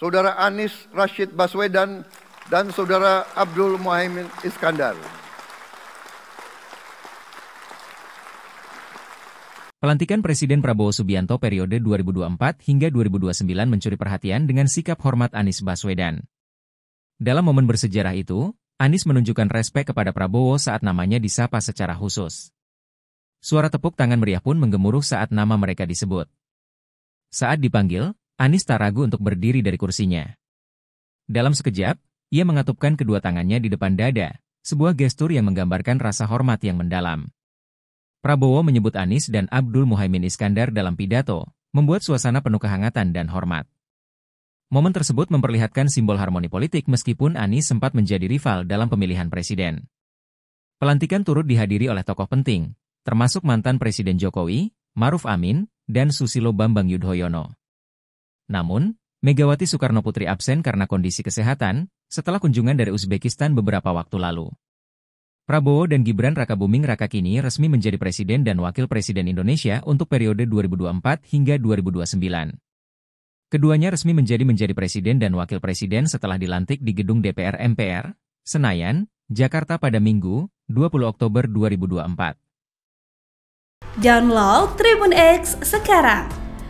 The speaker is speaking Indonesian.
Saudara Anis Rashid Baswedan dan Saudara Abdul Muhaimin Iskandar. Pelantikan Presiden Prabowo Subianto periode 2024 hingga 2029 mencuri perhatian dengan sikap hormat Anis Baswedan. Dalam momen bersejarah itu, Anis menunjukkan respek kepada Prabowo saat namanya disapa secara khusus. Suara tepuk tangan meriah pun menggemuruh saat nama mereka disebut. Saat dipanggil, Anis tak ragu untuk berdiri dari kursinya. Dalam sekejap, ia mengatupkan kedua tangannya di depan dada, sebuah gestur yang menggambarkan rasa hormat yang mendalam. Prabowo menyebut Anis dan Abdul Muhaimin Iskandar dalam pidato, membuat suasana penuh kehangatan dan hormat. Momen tersebut memperlihatkan simbol harmoni politik meskipun Anis sempat menjadi rival dalam pemilihan presiden. Pelantikan turut dihadiri oleh tokoh penting, termasuk mantan Presiden Jokowi, Maruf Amin, dan Susilo Bambang Yudhoyono. Namun, Megawati Soekarno Putri absen karena kondisi kesehatan setelah kunjungan dari Uzbekistan beberapa waktu lalu. Prabowo dan Gibran Rakabuming Raka kini resmi menjadi Presiden dan Wakil Presiden Indonesia untuk periode 2024 hingga 2029. Keduanya resmi menjadi menjadi Presiden dan Wakil Presiden setelah dilantik di gedung DPR MPR, Senayan, Jakarta pada Minggu, 20 Oktober 2024. Download Tribun X sekarang